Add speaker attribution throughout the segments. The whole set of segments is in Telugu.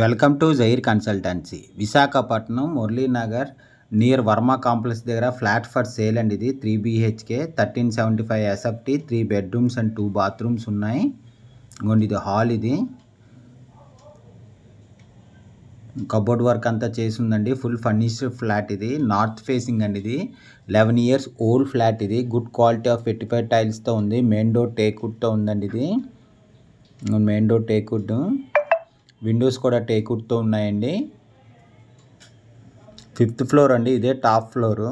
Speaker 1: welcome to Jair consultancy Visakhapatnam Muralinagar near Varma complex దగ్గర ఫ్లాట్ ఫర్ సేల్ అండి ఇది three BHK thirteen seventy five SFT three bedrooms and two bathrooms ఉన్నాయి ఇంకోండి ఇది హాల్ ఇది కబోర్డ్ వర్క్ అంతా ఉందండి ఫుల్ ఫర్నిష్డ్ ఫ్లాట్ ఇది నార్త్ ఫేసింగ్ అండి ఇది లెవెన్ ఇయర్స్ ఓల్డ్ ఫ్లాట్ ఇది good quality of fifty five టైల్స్తో ఉంది మెయిన్ డోర్ టేక్వుడ్తో ఉందండి ఇది మెయిన్ డోర్ టేక్వుడ్ విండోస్ కూడా టేకుట్తో ఉన్నాయండి ఫిఫ్త్ ఫ్లోర్ అండి ఇదే top floor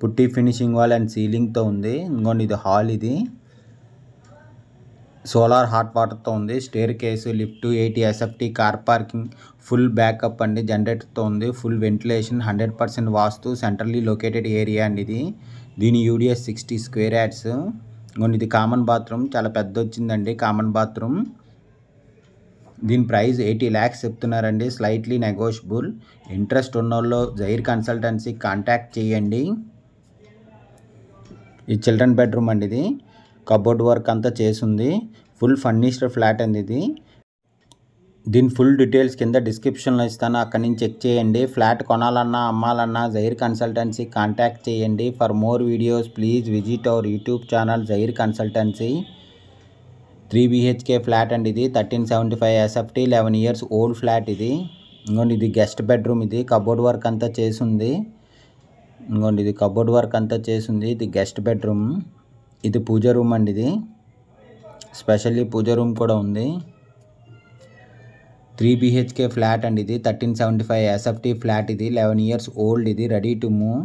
Speaker 1: putty finishing wall and సీలింగ్తో ఉంది ఇంకోండి ఇది హాల్ ఇది సోలార్ హాట్ వాటర్తో ఉంది staircase lift eighty SFT car parking full backup అండి జనరేటర్తో ఉంది full ventilation hundred percent vastu centrally located area అండి ఇది దీని యూడిఎస్ సిక్స్టీ స్క్వేర్ యాడ్స్ ఇంకోండి ఇది కామన్ బాత్రూమ్ చాలా పెద్ద వచ్చిందండి కామన్ బాత్రూమ్ దీని ప్రైస్ ఎయిటీ ల్యాక్స్ చెప్తున్నారండి స్లైట్లీ నెగోషియబుల్ ఇంట్రెస్ట్ ఉన్నోళ్ళు జైర్ కన్సల్టెన్సీ కాంటాక్ట్ చేయండి ఈ చిల్డ్రన్ బెడ్రూమ్ అండి ఇది కబోర్డ్ వర్క్ అంతా చేసింది ఫుల్ ఫర్నిష్డ్ ఫ్లాట్ అండి ఇది దీని ఫుల్ డీటెయిల్స్ కింద డిస్క్రిప్షన్లో ఇస్తాను అక్కడి నుంచి చెక్ చేయండి ఫ్లాట్ కొనాలన్నా అమ్మాలన్నా జైర్ కన్సల్టెన్సీ కాంటాక్ట్ చేయండి for more videos please visit our YouTube channel Jair consultancy three BHK flat అండి ఇది thirteen seventy five SFT eleven years old flat ఇది ఇంకోండి ఇది గెస్ట్ బెడ్రూమ్ ఇది కబోర్డ్ వర్క్ అంతా చేసింది ఇంకోండి ఇది కబోర్డ్ వర్క్ అంతా చేసింది ఇది గెస్ట్ బెడ్రూమ్ ఇది పూజ రూమ్ అండి ఇది స్పెషల్లీ పూజ రూమ్ కూడా ఉంది త్రీ బీహెచ్కే ఫ్లాట్ అండి ఇది thirteen seventy five SFT flat ఇది లెవెన్ ఇయర్స్ ఓల్డ్ ఇది రెడీ టు మూవ్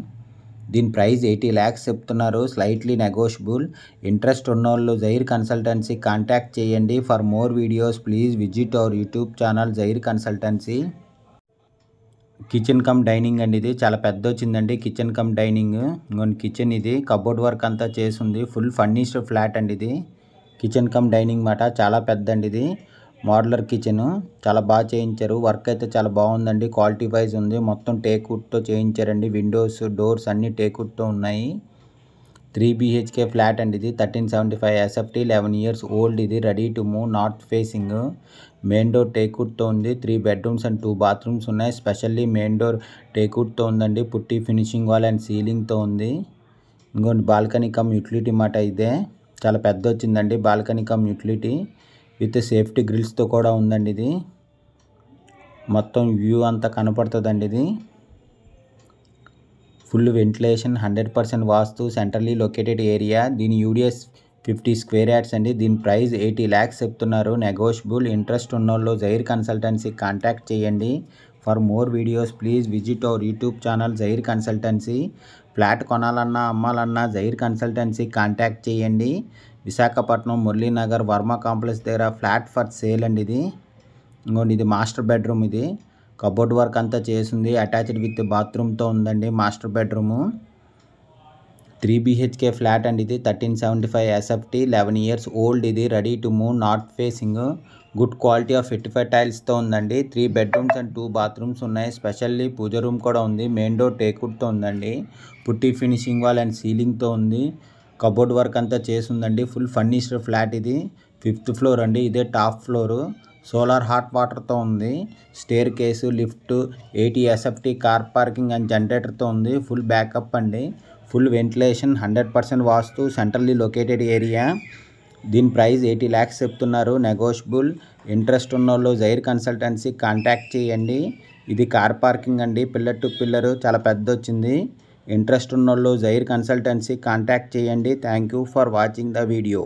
Speaker 1: దీని ప్రైస్ ఎయిటీ ల్యాక్స్ చెప్తున్నారు స్లైట్లీ నెగోషియబుల్ ఇంట్రెస్ట్ ఉన్నోళ్ళు జైర్ కన్సల్టెన్సీ కాంటాక్ట్ చేయండి for more videos please visit our YouTube channel Jair consultancy kitchen cum dining అండి ఇది చాలా పెద్ద వచ్చిందండి కిచెన్ కమ్ డైనింగ్ ఇంకొన్ని కిచెన్ ఇది కబోర్డ్ వర్క్ అంతా చేసింది ఫుల్ ఫర్నిష్డ్ ఫ్లాట్ అండి ఇది కిచెన్ కమ్ డైనింగ్ మాట చాలా పెద్ద అండి ఇది మోడలర్ కిచెన్ చాలా బాగా చేయించారు వర్క్ అయితే చాలా బాగుందండి క్వాలిటీ వైజ్ ఉంది మొత్తం టేక్వుడ్తో చేయించారండి విండోస్ డోర్స్ అన్నీ టేక్వుడ్తో ఉన్నాయి త్రీ బిహెచ్కే ఫ్లాట్ అండి ఇది thirteen seventy five SFT eleven years old ఇది ready to move north facing main door టేక్వుడ్తో ఉంది three bedrooms and two bathrooms ఉన్నాయి స్పెషల్లీ మెయిన్ డోర్ టేక్వుడ్తో ఉందండి పుట్టి ఫినిషింగ్ వాల్ అండ్ సీలింగ్తో ఉంది ఇంకోటి బాల్కనీ కమ్ యూటిలిటీ మాట ఇదే చాలా పెద్ద వచ్చిందండి balcony cum utility with safety గ్రిల్స్తో కూడా ఉందండి ఇది మొత్తం వ్యూ అంతా కనపడుతుందండి ఇది full ventilation hundred percent vastu centrally located area దీని యూడిఎస్ ఫిఫ్టీ స్క్వేర్ యాడ్స్ అండి దీని ప్రైస్ ఎయిటీ ల్యాక్స్ చెప్తున్నారు నెగోషియబుల్ ఇంట్రెస్ట్ ఉన్న వాళ్ళు జైర్ కన్సల్టెన్సీ కాంటాక్ట్ చేయండి for more videos please visit our YouTube channel Jair consultancy flat కొనాలన్నా అమ్మాలన్నా జైర్ కన్సల్టెన్సీ కాంటాక్ట్ చేయండి విశాఖపట్నం మురళీనగర్ వర్మ కాంప్లెక్స్ దగ్గర ఫ్లాట్ ఫర్ సేల్ అండి ఇది ఇంకోండి ఇది మాస్టర్ బెడ్రూమ్ ఇది కబోర్డ్ వర్క్ అంతా చేసింది అటాచ్డ్ విత్ బాత్రూమ్తో ఉందండి master bedroom three BHK flat అండి ఇది thirteen seventy five SFT eleven years old ఇది ready to move north facing good quality of fifty five టైల్స్తో ఉందండి three bedrooms and two bathrooms ఉన్నాయి స్పెషల్లీ పూజ రూమ్ కూడా ఉంది మెయిన్ డోర్ టేకుడ్తో ఉందండి పుట్టి ఫినిషింగ్ వాల్ అండ్ సీలింగ్తో ఉంది కబోర్డ్ వర్క్ అంతా చేసి ఉందండి ఫుల్ ఫర్నిష్డ్ ఫ్లాట్ ఇది ఫిఫ్త్ ఫ్లోర్ అండి ఇదే టాప్ ఫ్లోరు సోలార్ హాట్ వాటర్తో ఉంది staircase lift eighty SFT car parking and జనరేటర్తో ఉంది ఫుల్ బ్యాకప్ అండి full ventilation hundred percent vastu centrally located area దీని ప్రైస్ ఎయిటీ ల్యాక్స్ చెప్తున్నారు నెగోషియబుల్ ఇంట్రెస్ట్ ఉన్న వాళ్ళు జైర్ కన్సల్టెన్సీ కాంటాక్ట్ చేయండి ఇది కార్ పార్కింగ్ అండి పిల్లర్ టు పిల్లర్ చాలా పెద్ద వచ్చింది ఇంట్రెస్ట్ ఉన్నోళ్ళు జైర్ కన్సల్టెన్సీ కాంటాక్ట్ చేయండి thank you for watching the video